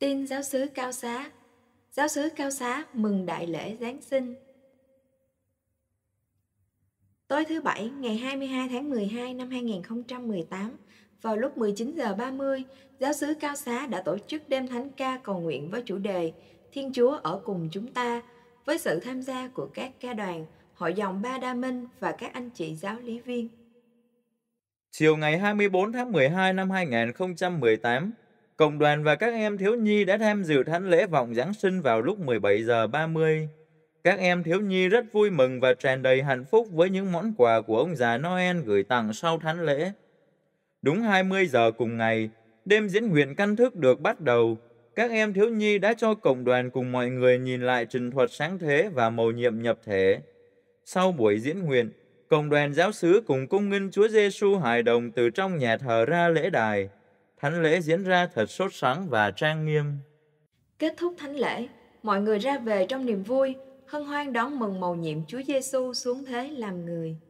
Tin giáo sứ Cao Xá Giáo sứ Cao Xá mừng đại lễ Giáng sinh Tối thứ Bảy, ngày 22 tháng 12 năm 2018, vào lúc 19 giờ 30, giáo sứ Cao Xá đã tổ chức đêm thánh ca cầu nguyện với chủ đề Thiên Chúa ở cùng chúng ta, với sự tham gia của các ca đoàn, hội dòng Ba Đa Minh và các anh chị giáo lý viên. Chiều ngày 24 tháng 12 năm 2018, Cộng đoàn và các em thiếu nhi đã tham dự thánh lễ vọng Giáng sinh vào lúc 17 giờ 30. Các em thiếu nhi rất vui mừng và tràn đầy hạnh phúc với những món quà của ông già Noel gửi tặng sau thánh lễ. Đúng 20 giờ cùng ngày, đêm diễn nguyện căn thức được bắt đầu. Các em thiếu nhi đã cho cộng đoàn cùng mọi người nhìn lại trình thuật sáng thế và mầu nhiệm nhập thể. Sau buổi diễn nguyện, cộng đoàn giáo sứ cùng cung nghinh Chúa Giêsu hài đồng từ trong nhà thờ ra lễ đài. Thánh lễ diễn ra thật sốt sắng và trang nghiêm. Kết thúc thánh lễ, mọi người ra về trong niềm vui, hân hoan đón mừng màu nhiệm Chúa Giêsu xuống thế làm người.